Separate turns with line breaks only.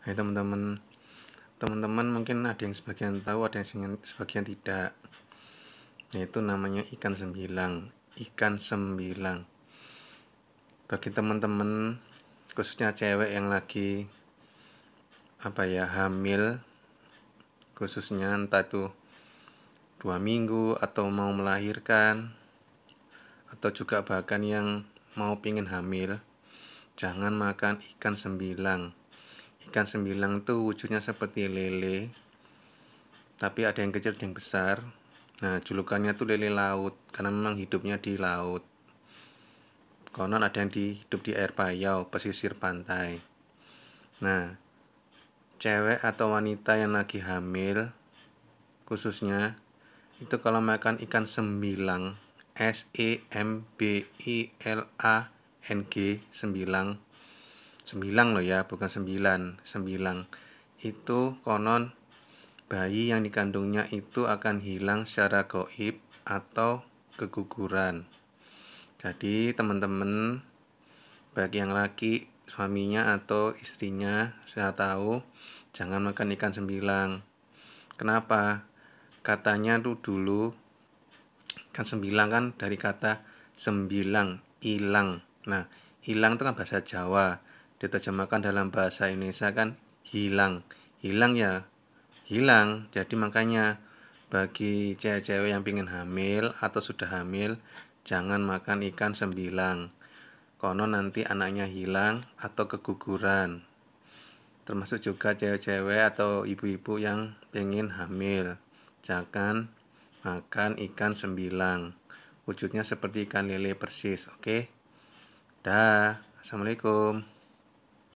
Hai teman-teman teman-teman mungkin ada yang sebagian tahu ada yang sebagian tidak yaitu namanya ikan sembilang ikan sembilang bagi teman-teman khususnya cewek yang lagi apa ya hamil khususnya entah itu dua minggu atau mau melahirkan atau juga bahkan yang mau pingin hamil jangan makan ikan sembilang ikan sembilang itu wujudnya seperti lele tapi ada yang kecil ada yang besar nah julukannya tuh lele laut karena memang hidupnya di laut konon ada yang di, hidup di air payau pesisir pantai nah cewek atau wanita yang lagi hamil khususnya itu kalau makan ikan sembilang S E M B I L A N G sembilang sembilang loh ya bukan sembilan sembilang itu konon bayi yang dikandungnya itu akan hilang secara goib atau keguguran jadi teman-teman bagi yang laki suaminya atau istrinya sudah tahu jangan makan ikan sembilang kenapa katanya tuh dulu kan sembilang kan dari kata sembilang hilang nah hilang itu kan bahasa Jawa diterjemahkan dalam bahasa Indonesia kan hilang hilang ya hilang jadi makanya bagi cewek-cewek yang pingin hamil atau sudah hamil jangan makan ikan sembilang konon nanti anaknya hilang atau keguguran termasuk juga cewek-cewek atau ibu-ibu yang pengen hamil jangan makan ikan sembilang wujudnya seperti ikan lele persis oke okay? dah assalamualaikum